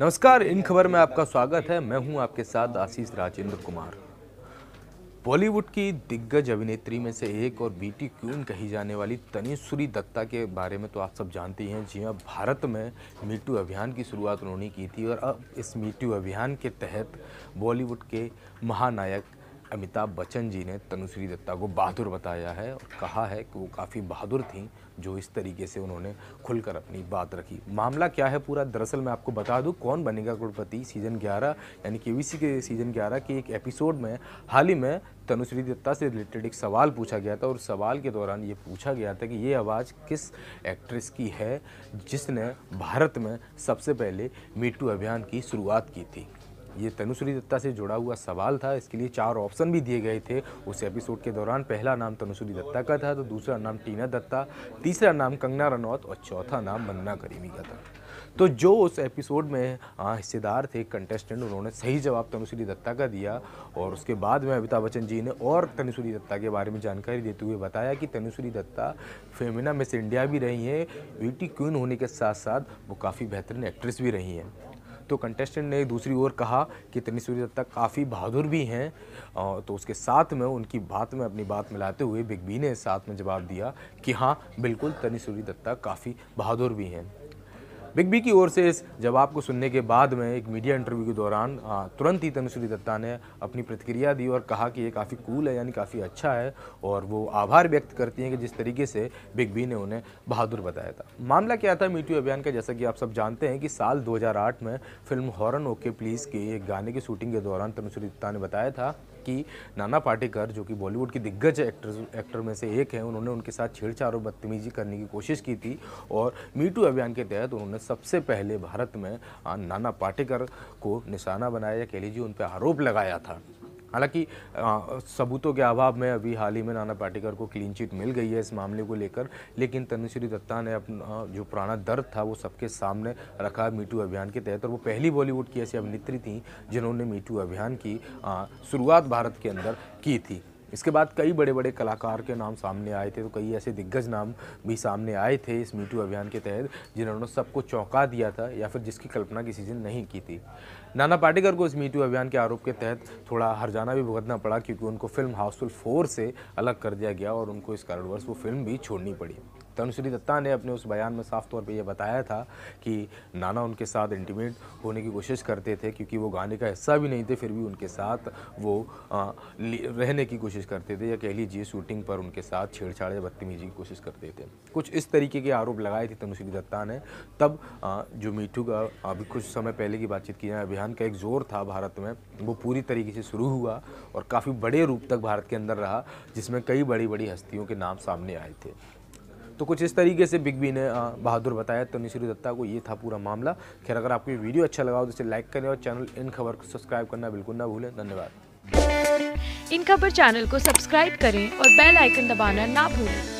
नमस्कार इन खबर में आपका स्वागत है मैं हूं आपके साथ आशीष राजेंद्र कुमार बॉलीवुड की दिग्गज अभिनेत्री में से एक और बीटी क्यून कही जाने वाली तनिश्वरी दत्ता के बारे में तो आप सब जानती हैं जी हाँ भारत में मीटू अभियान की शुरुआत उन्होंने की थी और अब इस मीटू अभियान के तहत बॉलीवुड के महानायक अमिताभ बच्चन जी ने तनुश्री दत्ता को बहादुर बताया है और कहा है कि वो काफ़ी बहादुर थीं जो इस तरीके से उन्होंने खुलकर अपनी बात रखी मामला क्या है पूरा दरअसल मैं आपको बता दूं कौन बनेगा करोड़पति सीज़न 11 यानी के के सीज़न 11 के एक एपिसोड में हाल ही में तनुश्री दत्ता से रिलेटेड एक सवाल पूछा गया था और सवाल के दौरान ये पूछा गया था कि ये आवाज़ किस एक्ट्रेस की है जिसने भारत में सबसे पहले मीटू अभियान की शुरुआत की थी ये तनुश्री दत्ता से जुड़ा हुआ सवाल था इसके लिए चार ऑप्शन भी दिए गए थे उस एपिसोड के दौरान पहला नाम तनुश्री दत्ता का था तो दूसरा नाम टीना दत्ता तीसरा नाम कंगना रनौत और चौथा नाम मन्ना करीमी का था तो जो उस एपिसोड में हिस्सेदार थे कंटेस्टेंट उन्होंने सही जवाब तनुश्री दत्ता का दिया और उसके बाद में अमिताभ बच्चन जी ने और तनुश्री दत्ता के बारे में जानकारी देते हुए बताया कि तनुश्री दत्ता फेमिना मिस इंडिया भी रही हैं ब्यूटी क्वीन होने के साथ साथ वो काफ़ी बेहतरीन एक्ट्रेस भी रही हैं तो कंटेस्टेंट ने दूसरी ओर कहा कि तनिश्वरी दत्ता काफ़ी बहादुर भी हैं तो उसके साथ में उनकी बात में अपनी बात मिलाते हुए बिग बी ने साथ में जवाब दिया कि हाँ बिल्कुल तनिश्वरी दत्ता काफ़ी बहादुर भी हैं बिग बी की ओर से इस जवाब को सुनने के बाद में एक मीडिया इंटरव्यू के दौरान तुरंत ही तनुश्री दत्ता ने अपनी प्रतिक्रिया दी और कहा कि ये काफ़ी कूल है यानी काफ़ी अच्छा है और वो आभार व्यक्त करती हैं कि जिस तरीके से बिग बी ने उन्हें बहादुर बताया था मामला क्या था मीटू अभियान का जैसा कि आप सब जानते हैं कि साल दो में फिल्म हॉरन ओके प्लीज़ के एक गाने की शूटिंग के दौरान तनुश्री दत्ता ने बताया था कि नाना पाटेकर जो कि बॉलीवुड की दिग्गज एक्टर एक्टर में से एक हैं उन्होंने उनके साथ छेड़छाड़ और बदतमीजी करने की कोशिश की थी और मीटू अभियान के तहत उन्होंने सबसे पहले भारत में नाना पाटेकर को निशाना बनाया या कह लीजिए उन पर आरोप लगाया था हालांकि सबूतों के अभाव में अभी हाल ही में नाना पाटेकर को क्लीन चिट मिल गई है इस मामले को लेकर लेकिन तनुश्री दत्ता ने अपना जो पुराना दर्द था वो सबके सामने रखा मीटू अभियान के तहत और वो पहली बॉलीवुड की ऐसी अभिनेत्री थी जिन्होंने मीटू अभियान की शुरुआत भारत के अंदर की थी इसके बाद कई बड़े बड़े कलाकार के नाम सामने आए थे तो कई ऐसे दिग्गज नाम भी सामने आए थे इस मीटू अभियान के तहत जिन्होंने सबको चौंका दिया था या फिर जिसकी कल्पना किसी ने नहीं की थी नाना पाटेकर को इस मीटू अभियान के आरोप के तहत थोड़ा हरजाना भी भुगतना पड़ा क्योंकि उनको फिल्म हाउसफुल फोर से अलग कर दिया गया और उनको इस कारणवश वो फिल्म भी छोड़नी पड़ी तनुश्री दत्ता ने अपने उस बयान में साफ तौर पे ये बताया था कि नाना उनके साथ इंटीमेट होने की कोशिश करते थे क्योंकि वो गाने का हिस्सा भी नहीं थे फिर भी उनके साथ वो रहने की कोशिश करते थे या कह लीजिए शूटिंग पर उनके साथ छेड़छाड़ या बदतमीजी की कोशिश करते थे कुछ इस तरीके के आरोप लगाए थे तनुश्री दत्ता ने तब जो मीठू का अभी कुछ समय पहले की बातचीत की जाए अभियान का एक जोर था भारत में वो पूरी तरीके से शुरू हुआ और काफ़ी बड़े रूप तक भारत के अंदर रहा जिसमें कई बड़ी बड़ी हस्तियों के नाम सामने आए थे तो कुछ इस तरीके से बिग बी ने बहादुर बताया तो दत्ता को ये था पूरा मामला खैर अगर आपको ये वीडियो अच्छा लगा हो तो इसे लाइक करें और चैनल इन खबर को सब्सक्राइब करना बिल्कुल ना भूलें धन्यवाद इन खबर चैनल को सब्सक्राइब करें और बेल आइकन दबाना ना भूलें